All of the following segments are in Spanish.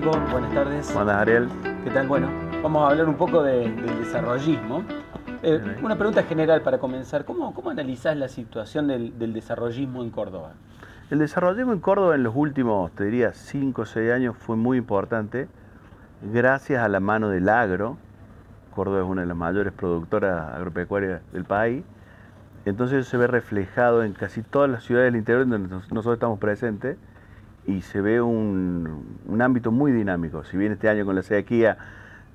buenas tardes. Buenas, Ariel. ¿Qué tal? Bueno, vamos a hablar un poco del desarrollismo. Eh, una pregunta general para comenzar. ¿Cómo, cómo analizás la situación del, desarrollismo en Córdoba? El desarrollismo en Córdoba en los últimos, te diría, 5 o 6 años fue muy importante gracias a la mano del agro. Córdoba es una de las mayores productoras agropecuarias del país. Entonces eso se ve reflejado en casi todas las ciudades del interior donde nosotros estamos presentes y se ve un, ámbito muy dinámico. Si bien este año con la sequía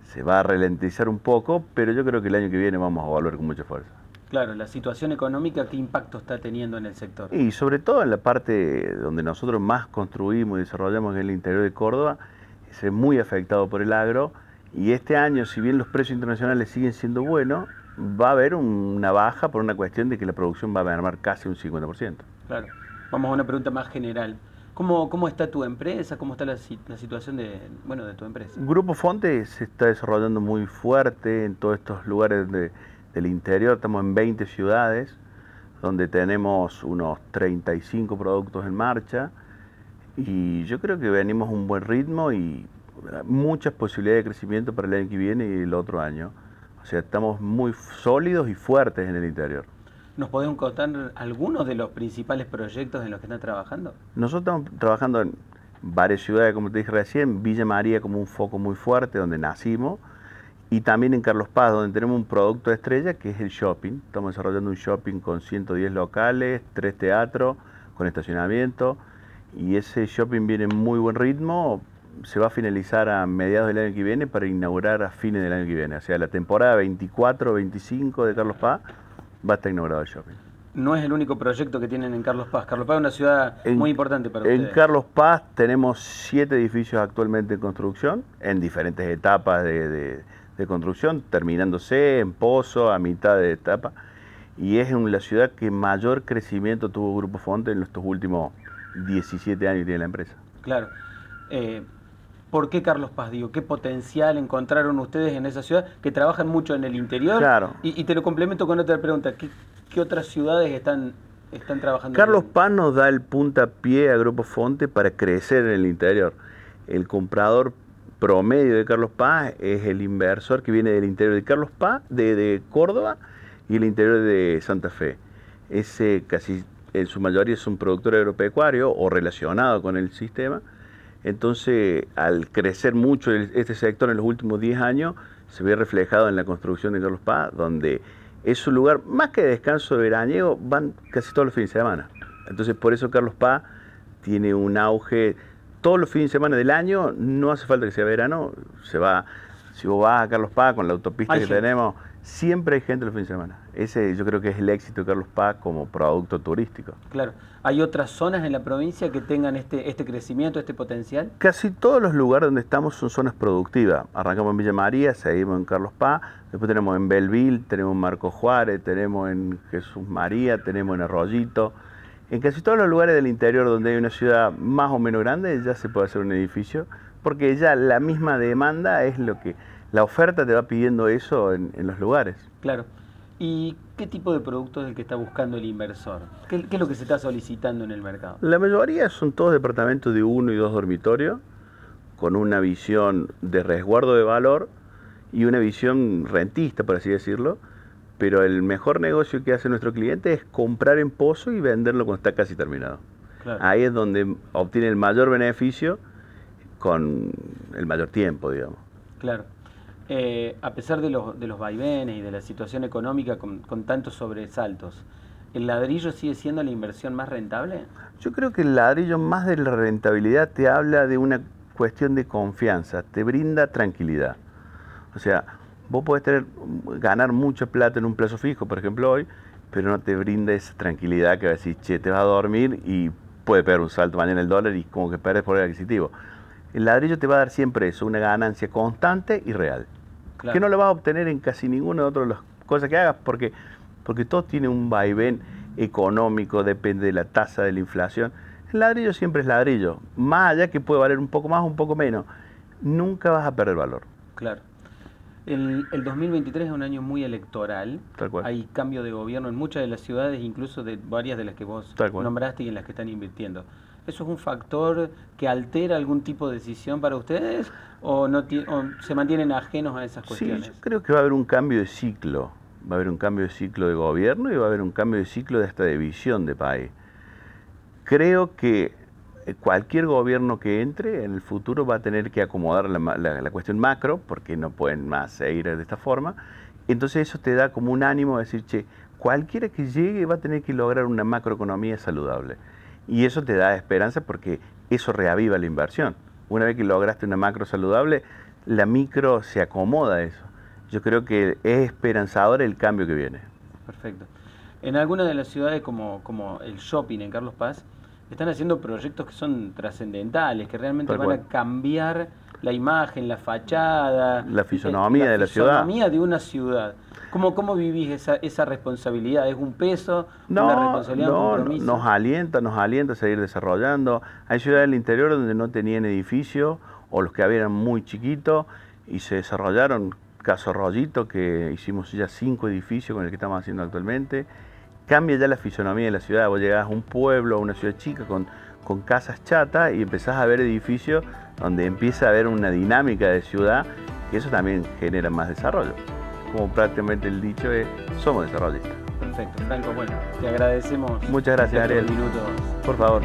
se va a ralentizar un poco, pero yo creo que el año que viene vamos a volver con mucha fuerza. Claro, la situación económica, ¿qué impacto está teniendo en el sector? Y sobre todo en la parte donde nosotros más construimos y desarrollamos en el interior de Córdoba, es muy afectado por el agro. Y este año, si bien los precios internacionales siguen siendo buenos, va a haber una baja por una cuestión de que la producción va a armar casi un 50%. Claro. Vamos a una pregunta más general. ¿Cómo, está tu empresa? ¿Cómo está la, situación de, bueno, de tu empresa? Grupo Fonte se está desarrollando muy fuerte en todos estos lugares del interior. Estamos en 20 ciudades, donde tenemos unos 35 productos en marcha. Y yo creo que venimos a un buen ritmo y muchas posibilidades de crecimiento para el año que viene y el otro año. O sea, estamos muy sólidos y fuertes en el interior. ¿Nos pueden contar algunos de los principales proyectos en los que están trabajando? Nosotros estamos trabajando en varias ciudades, como te dije recién, Villa María como un foco muy fuerte donde nacimos, y también en Carlos Paz, donde tenemos un producto estrella que es el shopping. Estamos desarrollando un shopping con 110 locales, tres teatros, con estacionamiento, y ese shopping viene en muy buen ritmo. Se va a finalizar a mediados del año que viene para inaugurar a fines del año que viene, o sea, la temporada 24-25 de Carlos Paz va a el Shopping. No es el único proyecto que tienen en Carlos Paz. Carlos Paz es una ciudad muy importante para en ustedes. En Carlos Paz tenemos siete edificios actualmente en construcción, en diferentes etapas de, construcción, terminándose en pozo, a mitad de etapa. Y es la ciudad que mayor crecimiento tuvo Grupo Fonte en estos últimos 17 años que tiene la empresa. Claro. Eh, ¿Por qué Carlos Paz? Digo, ¿qué potencial encontraron ustedes en esa ciudad que trabajan mucho en el interior? Claro. Y, te lo complemento con otra pregunta. ¿Qué, otras ciudades están, están trabajando? Carlos Paz nos da el puntapié a Grupo Fonte para crecer en el interior. El comprador promedio de Carlos Paz es el inversor que viene del interior de Carlos Paz, de, de Córdoba y el interior de Santa Fe. Ese casi en su mayoría es un productor agropecuario o relacionado con el sistema entonces, al crecer mucho este sector en los últimos 10 años, se ve reflejado en la construcción de Carlos Paz, donde es un lugar, más que de descanso de veraniego, van casi todos los fines de semana. Entonces, por eso Carlos Paz tiene un auge todos los fines de semana del año, no hace falta que sea verano, se va si vos vas a Carlos Paz con la autopista que tenemos, siempre hay gente los fines de semana. Ese yo creo que es el éxito de Carlos Paz como producto turístico. Claro. ¿Hay otras zonas en la provincia que tengan este, este crecimiento, este potencial? Casi todos los lugares donde estamos son zonas productivas. Arrancamos en Villa María, seguimos en Carlos Paz, después tenemos en Belville, tenemos en Marco Juárez, tenemos en Jesús María, tenemos en Arroyito. En casi todos los lugares del interior donde hay una ciudad más o menos grande ya se puede hacer un edificio, porque ya la misma demanda es lo que la oferta te va pidiendo eso en, los lugares. Claro. ¿Y qué tipo de producto es el que está buscando el inversor? ¿Qué, es lo que se está solicitando en el mercado? La mayoría son todos departamentos de uno y dos dormitorios, con una visión de resguardo de valor y una visión rentista, por así decirlo, pero el mejor negocio que hace nuestro cliente es comprar en pozo y venderlo cuando está casi terminado. Ahí es donde obtiene el mayor beneficio con el mayor tiempo, digamos. Claro. Eh, a pesar de los, de los vaivenes y de la situación económica con, con tantos sobresaltos, ¿el ladrillo sigue siendo la inversión más rentable? Yo creo que el ladrillo, más de la rentabilidad, te habla de una cuestión de confianza, te brinda tranquilidad. O sea, Vos podés tener, ganar mucha plata en un plazo fijo, por ejemplo hoy, pero no te brinda esa tranquilidad que vas a decir, che, te vas a dormir y puede pegar un salto mañana el dólar y como que perdes por el adquisitivo. El ladrillo te va a dar siempre eso, una ganancia constante y real. Que no lo vas a obtener en casi ninguna de otras cosas que hagas, porque, porque todo tiene un vaivén económico, depende de la tasa de la inflación. El ladrillo siempre es ladrillo, más allá que puede valer un poco más o un poco menos, nunca vas a perder valor. Claro. El, 2023 es un año muy electoral. Hay cambio de gobierno en muchas de las ciudades, incluso de varias de las que vos nombraste y en las que están invirtiendo. ¿Eso es un factor que altera algún tipo de decisión para ustedes o, no se mantienen ajenos a esas cuestiones? Sí, yo creo que va a haber un cambio de ciclo. Va a haber un cambio de ciclo de gobierno y va a haber un cambio de ciclo de esta división de PAE Creo que eh, cualquier gobierno que entre en el futuro va a tener que acomodar la, cuestión macro, porque no pueden más seguir de esta forma. Entonces eso te da como un ánimo de decir, che, cualquiera que llegue va a tener que lograr una macroeconomía saludable. Y eso te da esperanza porque eso reaviva la inversión. Una vez que lograste una macro saludable, la micro se acomoda a eso. Yo creo que es esperanzador el cambio que viene. Perfecto. En algunas de las ciudades como, como el shopping en Carlos Paz, están haciendo proyectos que son trascendentales, que realmente van a cambiar la imagen, la fachada. La fisonomía eh, de la ciudad. La fisonomía de una ciudad. ¿Cómo, cómo vivís esa, esa responsabilidad? ¿Es un peso? No, ¿Una No, nos alienta, nos alienta a seguir desarrollando. Hay ciudades del interior donde no tenían edificio o los que habían muy chiquitos y se desarrollaron. Caso Rollito, que hicimos ya cinco edificios con el que estamos haciendo actualmente cambia ya la fisonomía de la ciudad. Vos llegás a un pueblo, a una ciudad chica con, con casas chatas y empezás a ver edificios donde empieza a haber una dinámica de ciudad y eso también genera más desarrollo. Como prácticamente el dicho es, somos desarrollistas. Perfecto, Franco, bueno, te agradecemos. Muchas gracias, Ariel. Por favor.